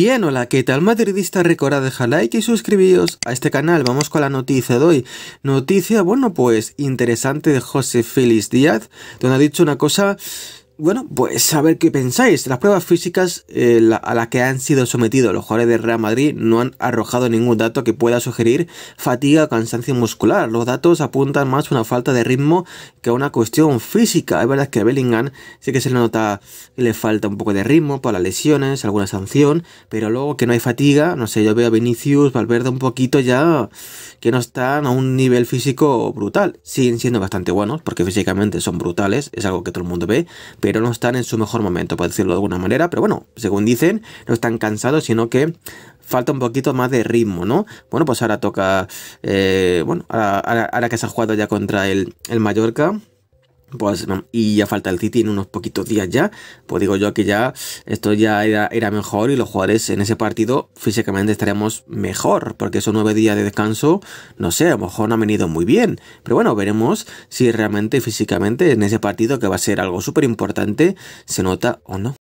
Bien, hola, ¿qué tal madridista? Recordad dejar like y suscribiros a este canal. Vamos con la noticia de hoy. Noticia, bueno, pues interesante de José Félix Díaz, donde ha dicho una cosa bueno, pues a ver qué pensáis. Las pruebas físicas eh, la, a las que han sido sometidos los jugadores de Real Madrid no han arrojado ningún dato que pueda sugerir fatiga o cansancio muscular. Los datos apuntan más a una falta de ritmo que a una cuestión física. Es verdad que a Bellingham sí que se le nota que le falta un poco de ritmo por las lesiones, alguna sanción, pero luego que no hay fatiga, no sé, yo veo a Vinicius, Valverde un poquito ya que no están a un nivel físico brutal. Siguen siendo bastante buenos porque físicamente son brutales, es algo que todo el mundo ve, pero pero no están en su mejor momento, por decirlo de alguna manera. Pero bueno, según dicen, no están cansados, sino que falta un poquito más de ritmo, ¿no? Bueno, pues ahora toca, eh, bueno, ahora, que se ha jugado ya contra el, el Mallorca. Pues, y ya falta el City en unos poquitos días ya. Pues digo yo que ya esto ya era, mejor y los jugadores en ese partido físicamente estaremos mejor, porque esos nueve días de descanso, no sé, a lo mejor no han venido muy bien. Pero bueno, veremos si realmente físicamente en ese partido, que va a ser algo súper importante, se nota o no.